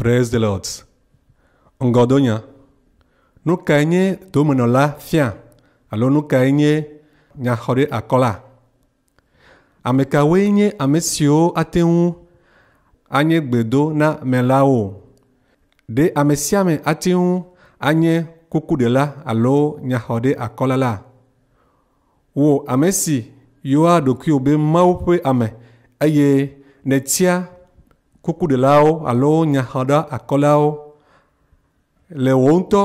Praise the Lord. Ŋgɔdonya. Nu kae nye domenɔla fia alo nu kae nye nyaxɔɖe akɔla? Ame kawoe nye ame siwo ate ŋu anye gbedo na melawo? Ɖe ame sia ame ate ŋu anye kukuɖela alo nyaxɔɖe akɔla la? Wò ame si yɔa ɖokuiwò be ame eye nètia kukuɖelawo alo nyaxɔla akɔlawo le wò ŋutɔ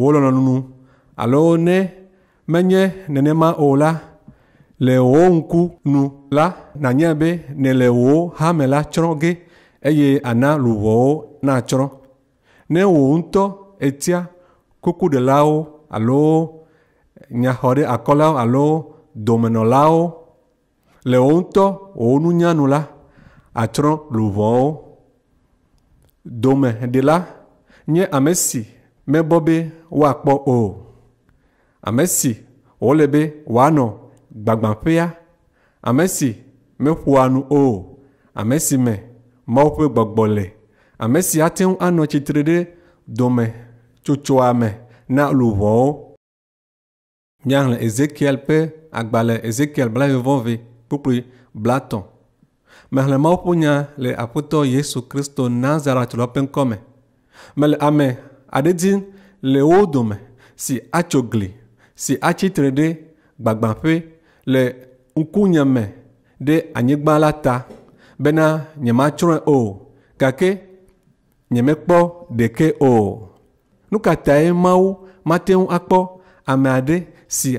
wò lɔlɔ̃nu alo ne menye nenema ola la, le wò ŋku nu la nànya be nèle wò hame la tsrɔ̃ ge eye àna luʋɔwo natsrɔ̃. Ne wò ŋutɔ etia kukuɖelawo alo nyaxɔɖe akɔlawo alo domenɔlawo le wò ŋutɔ wò la, àtsrɔ̃ luʋɔwo domeɖela nye ame si mebɔ be woakpɔ o ame si wòle be wòanɔ gbagbãƒea ame si meƒoa nu o ame si me mawo ƒe gbɔgbɔ le ame si ate ŋu anɔ tsitre ɖe dome tsotsoa me na luʋɔwo míaxlẽ ezekiel ƒe agbalẽ ezekiel blaeve-vɔ-ve kpukpli blatɔ̃ mexlẽ Mawu ƒonya le aƒetɔ Yesu Kristo Nazaret la ƒe ŋkɔme. Mele ame aɖe dzi le wo dome si atso gli si atsitre ɖe gbagbãƒe le ŋkunye me ɖe anyigba la ta bena nyematsrɔ̃e o gake nyemekpɔ ɖeke o. Nu ka tae Mawu mate ŋu akpɔ ame aɖe si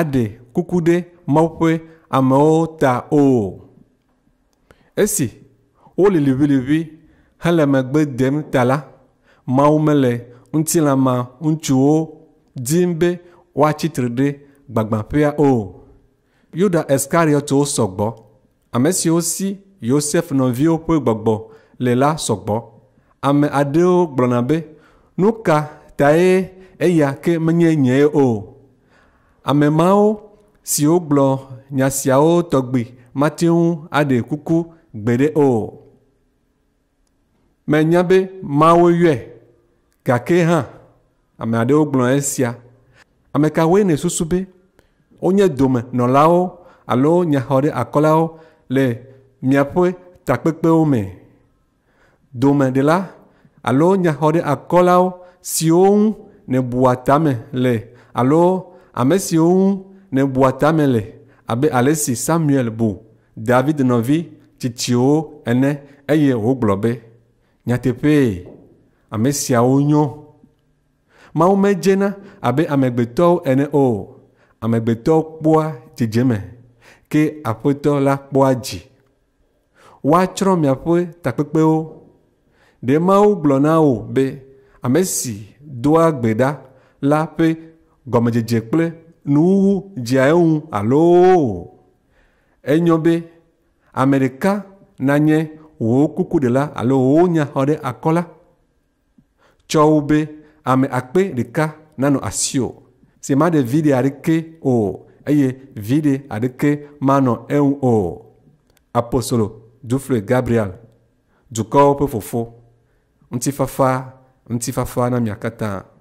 aɖe kuku ɖe Mawu ƒe amewo ta o? Esi wole liʋĩliʋĩ hele megbe dem ta la, Mawu mele ŋutilãma ŋutsuwo dim be woatsi tre ɖe gbagbãƒea o. Yuda Iskariɔtwo sɔ gbɔ. Ame siwo si Yosef nɔviwo ƒe gbɔgbɔ le la sɔgbɔ Ame aɖewo gblɔna be, nuka tae eya ke menye nye o?” Ame mawo siwo gblɔ nya siawo tɔgbi mate ŋu aɖe kuku gbeɖe o menya be mawo yɔe gake hã ame aɖewo gblɔ esia ame kawoe ne susu be wonye domenɔlawo alo nyaxɔɖeakɔlawo le miaƒe takpekpewo me domeɖela alo nyaxɔɖeakɔlawo siwo ŋu nebua tame le alo ame siwo ŋu nebua tame le abe ale si samuel bu david nɔvi tsitsiwo ene eye wògblɔ be nyateƒee ame siawo nyo mawu medzena abe amegbetɔwo ene o amegbetɔwo kpɔa dzidzeme ke aƒetɔ la kpɔa dzi woatsrɔ̃ miaƒe takpekpewo ɖe mawu gblɔ na wò be ame si doa gbe ɖa la ƒe gɔmedzedze kple nuwuwu dzea eŋu alo enyo be ame ɖeka nanye wò kukuɖela alo wò nyaxɔ ɖe akɔ la tsɔ wo be ame akpe ɖeka nanɔ asiwò si ma ɖe vi ɖe aɖeke o eye vi ɖe aɖeke manɔ eŋu o apostolo dufre gabriel dukɔwo ƒe fofo ŋutifafa ŋutifafa na mia katã.